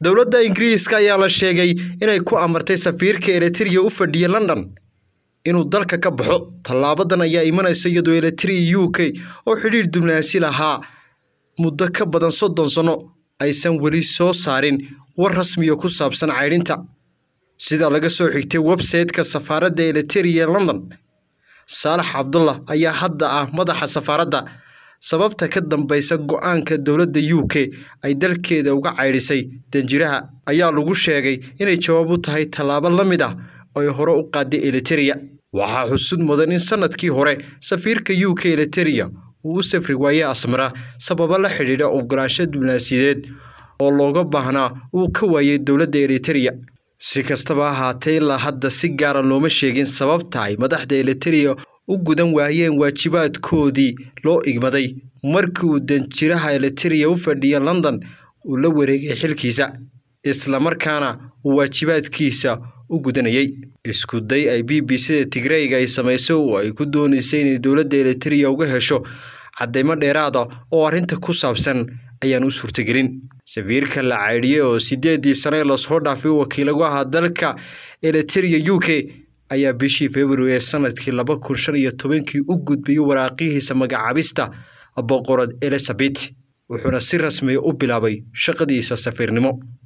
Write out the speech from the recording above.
dowladda ingiriiska ayaa la sheegay inay ku amartay safiirka elitria u fadhiya london inuu dalka ka baxo tallaabadan ayaa imanaysa iyadoo elitria u k oo xidhiir dubnaansi lahaa muddo ka badan soddon sanno aysan weli soo saarin war rasmiya ku saabsan caydhinta sida laga soo xigtay websaytka safaaradda elitria london saalax cabdullah ayaa hadda ah madaxa safaaradda sababta ka dambaysa go'aanka dowladda u k ay dalkeeda uga caydhisay danjiraha ayaa lagu sheegay inay jawaab u tahay tallaabo la mid ah oo ay hore u qaaday eliteriya waxaa xusud mudan in sanadkii hore safiirka u k eliteria uu u safri waaye asmara sababo la xidhiidha ogolaansho diblaasideed oo looga baahnaa uu ka waayay dowladda eliteria si kastaba ahaatee ilaa hadda si gaara ah looma sheegin sababta ay madaxda eliteria u gudan waayeen waajibaadkoodii loo igmaday markii uu danjiraha eliteria u fadhiya london uu la wareegay xilkiisa islamarkaana uu waajibaadkiisa u gudanayay iskuday ay b b c da tigreyga ay samayso oo ay ku doonaysay inay dowladda eliteria uga hesho caddaymo dheeraada oo arrinta ku saabsan ayaan u suurtagelin safiirka la caydhiyey oo siddeeddii sane lasoo dhaafay wakiilagu ahaa dalka eliteria u k ayaa bishii february ee sanadkii laba kun shan iyo tobankii u gudbiyey waraaqihiisa magacaabista boqorad elizabet wuxuuna si rasmiya ah u bilaabay shaqadiisa safiirnimo